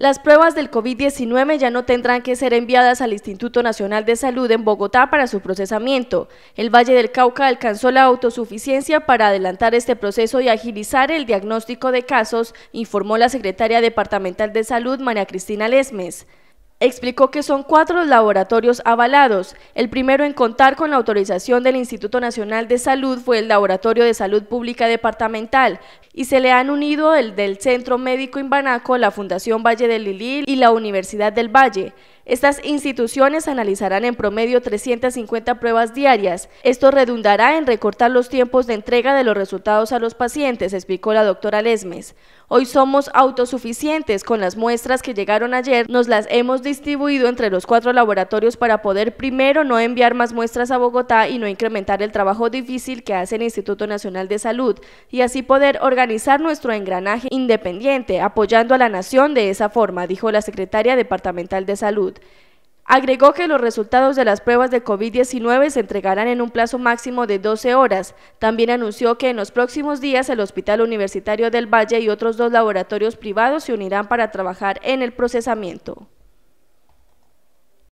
Las pruebas del COVID-19 ya no tendrán que ser enviadas al Instituto Nacional de Salud en Bogotá para su procesamiento. El Valle del Cauca alcanzó la autosuficiencia para adelantar este proceso y agilizar el diagnóstico de casos, informó la secretaria departamental de Salud, María Cristina Lesmes explicó que son cuatro laboratorios avalados. El primero en contar con la autorización del Instituto Nacional de Salud fue el Laboratorio de Salud Pública Departamental y se le han unido el del Centro Médico Imbanaco, la Fundación Valle del Lili y la Universidad del Valle. Estas instituciones analizarán en promedio 350 pruebas diarias. Esto redundará en recortar los tiempos de entrega de los resultados a los pacientes, explicó la doctora Lesmes. Hoy somos autosuficientes. Con las muestras que llegaron ayer, nos las hemos distribuido entre los cuatro laboratorios para poder primero no enviar más muestras a Bogotá y no incrementar el trabajo difícil que hace el Instituto Nacional de Salud y así poder organizar nuestro engranaje independiente, apoyando a la nación de esa forma, dijo la secretaria departamental de Salud. Agregó que los resultados de las pruebas de COVID-19 se entregarán en un plazo máximo de 12 horas. También anunció que en los próximos días el Hospital Universitario del Valle y otros dos laboratorios privados se unirán para trabajar en el procesamiento.